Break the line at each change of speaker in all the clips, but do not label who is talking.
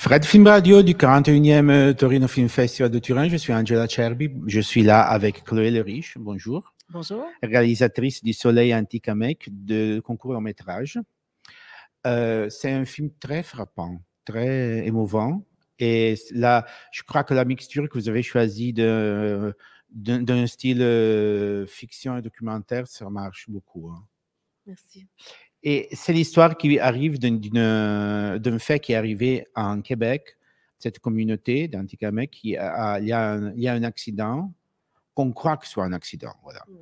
Fred Film Radio du 41e euh, Torino Film Festival de Turin. Je suis Angela Cerbi. Je suis là avec Chloé Le Bonjour. Bonjour. Réalisatrice du Soleil antique à Anticamec de concours en métrage. Euh, c'est un film très frappant, très émouvant. Et là, je crois que la mixture que vous avez choisie de, d'un style euh, fiction et documentaire, ça marche beaucoup. Hein. Merci. Et c'est l'histoire qui arrive euh, d'un fait qui est arrivé en Québec, cette communauté d'Antikamekw, il, il, y a un accident, qu'on croit que ce soit un accident, voilà, hmm.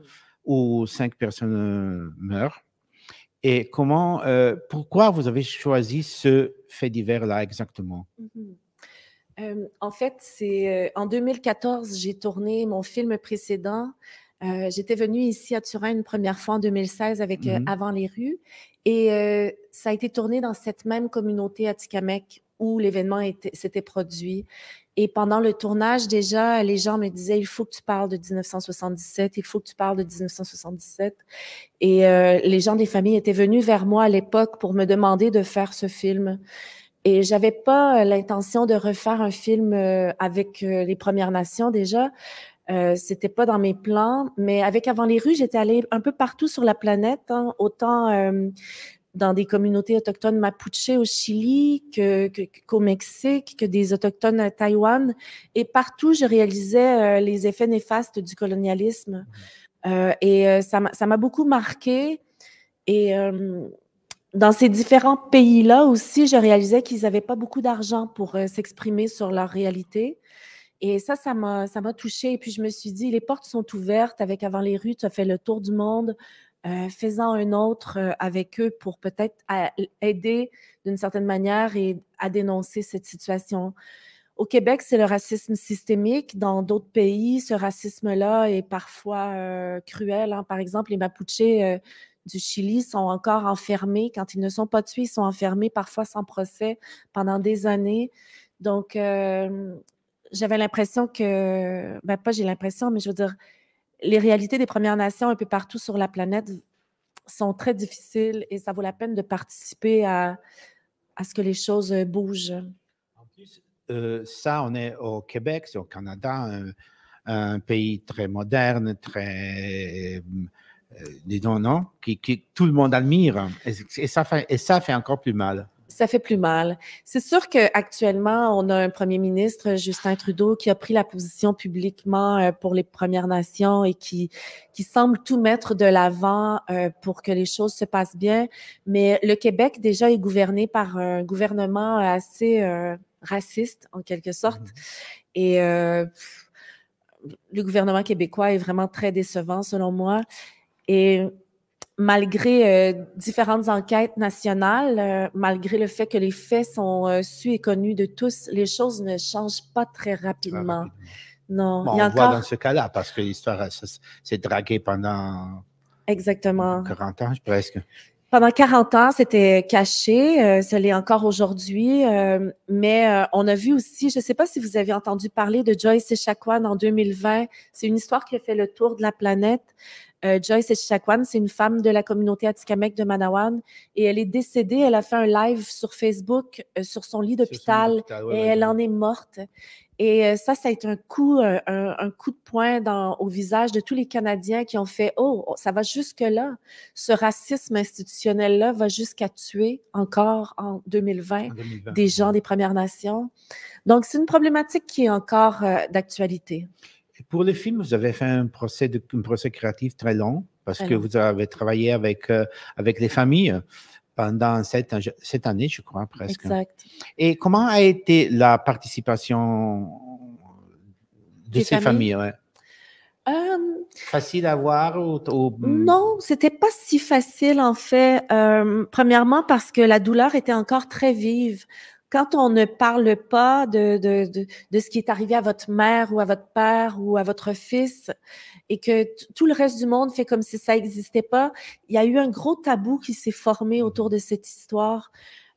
où cinq personnes euh, meurent. Et comment, euh, pourquoi vous avez choisi ce fait divers-là exactement
mhm. En fait, c'est en 2014, j'ai tourné mon film précédent euh, j'étais venue ici à Turin une première fois en 2016 avec euh, mhm. Avant les rues et euh, ça a été tourné dans cette même communauté Atikamek où l'événement s'était produit. Et pendant le tournage, déjà, les gens me disaient, il faut que tu parles de 1977, il faut que tu parles de 1977. Et les gens des familles étaient venus vers moi à l'époque pour me demander de faire ce film. Et j'avais pas l'intention de refaire un film avec les Premières Nations déjà, euh, c'était pas dans mes plans, mais avec Avant les rues, j'étais allée un peu partout sur la planète, hein, autant euh, dans des communautés autochtones mapuche au Chili, qu'au que, Mexique, que des autochtones à Taïwan. Et partout, je réalisais euh, les effets néfastes du colonialisme. Mmh. Euh, et euh, ça m'a beaucoup marqué. Et dans ces différents pays-là aussi, je réalisais qu'ils n'avaient pas beaucoup d'argent pour s'exprimer sur leur réalité. Et ça, ça m'a, ça m'a touchée. Et puis je me suis dit, les portes sont ouvertes avec Avant les rues, tu as fait le tour du monde, euh, faisant un autre euh, avec eux pour peut-être aider d'une certaine manière et à dénoncer cette situation. Au Québec, c'est le racisme systémique. Dans d'autres pays, ce racisme-là est parfois euh, cruel. Hein. Par exemple, les Mapuches du Chili sont encore enfermés. Quand ils ne sont pas tués, ils sont enfermés parfois sans procès pendant des années. Donc, j'avais l'impression que, ben pas j'ai l'impression, mais je veux dire, les réalités des Premières Nations un peu partout sur la planète sont très difficiles et ça vaut la peine de participer à, à ce que les choses euh, bougent. En
plus, euh, ça, on est au Québec, c'est au Canada, un, pays très moderne, très. Euh, disons, non, qui, tout le monde admire. et, ça fait, et ça fait encore plus mal
ça fait plus mal. C'est sûr qu'actuellement, on a un premier ministre, Justin Trudeau, qui a pris la position publiquement euh, pour les Premières Nations et qui, qui semble tout mettre de l'avant euh, pour que les choses se passent bien. Mais le Québec, déjà, est gouverné par un gouvernement assez euh, raciste, en quelque sorte. Mm-hmm. Et le gouvernement québécois est vraiment très décevant, selon moi. Et malgré euh, différentes enquêtes nationales, euh, malgré le fait que les faits sont euh, et connus de tous, les choses ne changent pas très rapidement. Non. on encore... voit dans ce
cas-là, parce que l'histoire s'est draguée pendant
Exactement. 40 ans, presque. Pendant 40 ans, c'était caché, ça euh, l'est encore aujourd'hui, mais on a vu aussi, je ne sais pas si vous avez entendu parler de Joyce Echaquan en 2020, c'est une histoire qui a fait le tour de la planète. Euh, Joyce Echichakwan, c'est une femme de la communauté Atikamek de Manawan et elle est décédée. Elle a fait un live sur Facebook euh, sur son lit d'hôpital et elle en est morte. Et euh, ça, ça a été un coup, un, coup de poing au visage de tous les Canadiens qui ont fait oh, oh, ça va jusque-là. Ce racisme institutionnel-là va jusqu'à tuer encore en 2020, des gens des Premières Nations. Donc, c'est une problématique qui est encore d'actualité.
Pour le film, vous avez fait un procès, de, procès créatif très long parce que vous avez travaillé avec, euh, avec les familles euh, pendant cette, cette année, je crois, presque. Exact. Et comment a été la participation de ces familles, euh, Facile à voir Non, ou... Non,
c'était pas si facile en fait. premièrement parce que la douleur était encore très vive quand on ne parle pas de, de, de, ce qui est arrivé à votre mère ou à votre père ou à votre fils et que tout le reste du monde fait comme si ça n'existait pas, il y a eu un gros tabou qui s'est formé mmh. autour de cette histoire.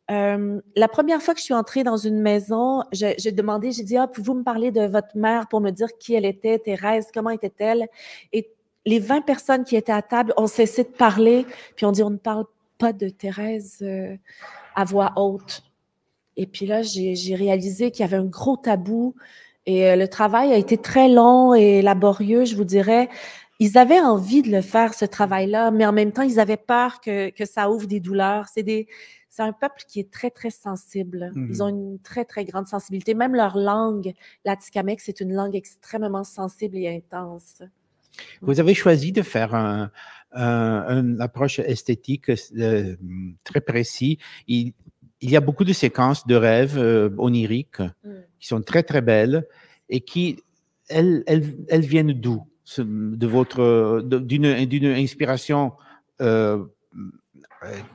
la première fois que je suis entrée dans une maison, j'ai demandé, j'ai dit, ah, pouvez-vous me parler de votre mère pour me dire qui elle était, Thérèse, comment était-elle? Et les 20 personnes qui étaient à table ont cessé de parler, puis on dit, on ne parle pas de Thérèse euh, à voix haute. Et puis là, j'ai réalisé qu'il y avait un gros tabou. Et euh, le travail a été très long et laborieux, je vous dirais. Ils avaient envie de le faire, ce travail-là, mais en même temps, ils avaient peur que, ça ouvre des douleurs. C'est un peuple qui est très, très sensible. Mhm. Ils ont une très, très grande sensibilité. Même leur langue, l'Atikamekw, c'est une langue extrêmement sensible et intense.
Vous avez choisi de faire un, une approche esthétique euh, très précise il y a beaucoup de séquences de rêves euh, oniriques mm. qui sont très, très belles et qui, elles, elles, viennent d'où de votre d'une inspiration euh,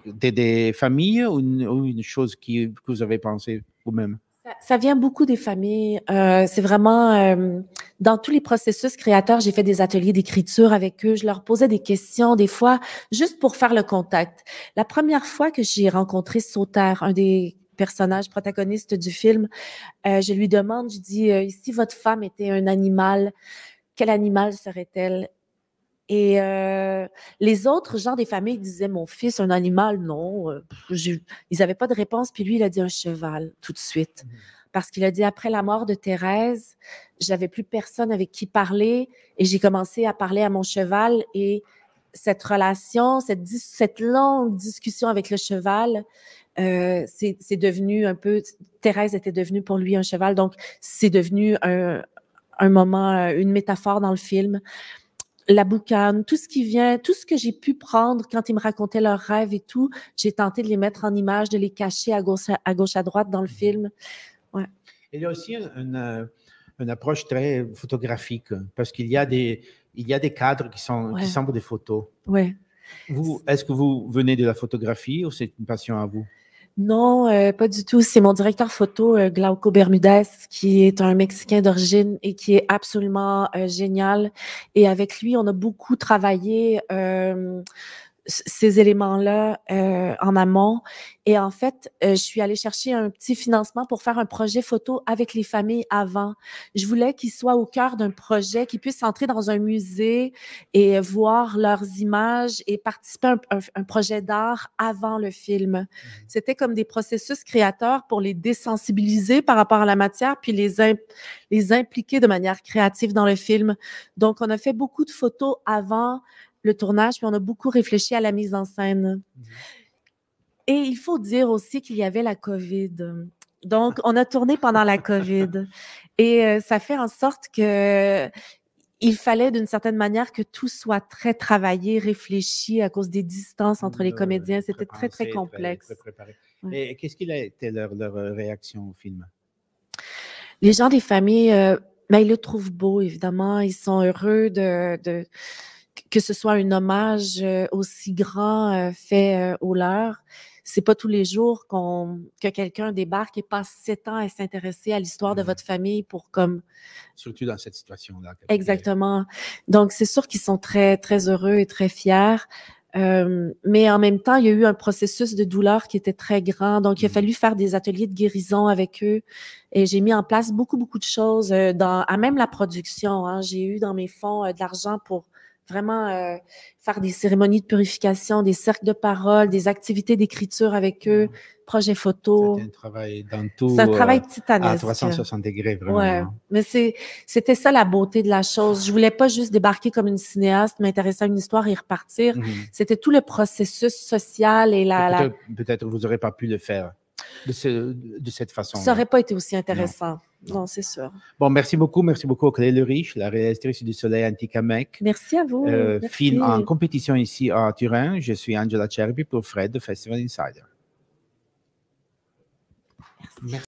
des, familles ou une, chose qui, que vous avez pensé vous-même
ça, vient beaucoup des familles. Euh, c'est vraiment dans tous les processus créateurs, j'ai fait des ateliers d'écriture avec eux. Je leur posais des questions, des fois, juste pour faire le contact. La première fois que j'ai rencontré Sauter, un des personnages protagonistes du film, euh, je lui demande, je dis, si euh, votre femme était un animal, quel animal serait-elle? Et euh, les autres gens des familles disaient, mon fils, un animal, non. ils n'avaient pas de réponse. Puis lui, il a dit un cheval tout de suite. Mmh parce qu'il a dit après la mort de Thérèse, j'avais plus personne avec qui parler et j'ai commencé à parler à mon cheval et cette relation, cette, cette longue discussion avec le cheval, euh, c'est devenu un peu, Thérèse était devenue pour lui un cheval, donc c'est devenu un, un, moment, euh, une métaphore dans le film. La boucane, tout ce qui vient, tout ce que j'ai pu prendre quand ils me racontaient leurs rêves et tout, j'ai tenté de les mettre en image, de les cacher à gauche à gauche à droite dans le mmh film.
Il y a aussi euh, une, approche très photographique parce qu'il y a des, il y a des cadres qui, sont, qui semblent des photos. Vous, Est-ce que vous venez de la photographie ou c'est une passion à vous?
Non, euh, pas du tout. C'est mon directeur photo, euh, Glauco Bermudez, qui est un Mexicain d'origine et qui est absolument génial. Et avec lui, on a beaucoup travaillé ces éléments-là euh, en amont. Et en fait, euh, je suis allée chercher un petit financement pour faire un projet photo avec les familles avant. Je voulais qu'ils soient au cœur d'un projet, qu'ils puissent entrer dans un musée et voir leurs images et participer à un, projet d'art avant le film. Mmh. C'était comme des processus créateurs pour les désensibiliser par rapport à la matière, puis les, les impliquer de manière créative dans le film. Donc, on a fait beaucoup de photos avant le tournage, puis on a beaucoup réfléchi à la mise en scène. Mhm. Et il faut dire aussi qu'il y avait la COVID. Donc, on a tourné pendant la COVID. Et euh, ça fait en sorte que il fallait d'une certaine manière que tout soit très travaillé, réfléchi à cause des distances entre les comédiens. C'était très, très complexe.
Et qu'est-ce qu'il a été leur, leur, euh, réaction au film?
Les gens des familles, euh, ben, ils le trouvent beau, évidemment. Ils sont heureux de que ce soit un hommage euh, aussi grand euh, fait euh, aux leurs. C'est pas tous les jours qu'on que quelqu'un débarque et passe sept ans à s'intéresser à l'histoire de mhm. votre famille pour comme
surtout dans cette situation là.
Exactement. Donc c'est sûr qu'ils sont très très heureux et très fiers. mais en même temps, il y a eu un processus de douleur qui était très grand. Donc, il a mhm. fallu faire des ateliers de guérison avec eux. Et j'ai mis en place beaucoup, beaucoup de choses dans, à même la production. Hein. J'ai eu dans mes fonds de l'argent pour vraiment euh, faire des cérémonies de purification, des cercles de parole, des activités d'écriture avec eux, projet photo. C'est un
travail dans tout. C'est un travail euh, titanesque. À 360 degrés, vraiment. Ouais. Hein.
Mais c'était ça la beauté de la chose. Je voulais pas juste débarquer comme une cinéaste, m'intéresser à une histoire et repartir. Mhm. C'était tout le processus social et la.
Peut-être vous n'aurez pas pu le faire de, cette façon. Ça n'aurait
pas été aussi intéressant. Non, c'est sûr.
Bon, merci beaucoup. Merci beaucoup, Claire Le la réalisatrice du Soleil Anticamec.
Merci à vous. Euh, film en
compétition ici à Turin. Je suis Angela Cherby pour Fred de Festival Insider. merci.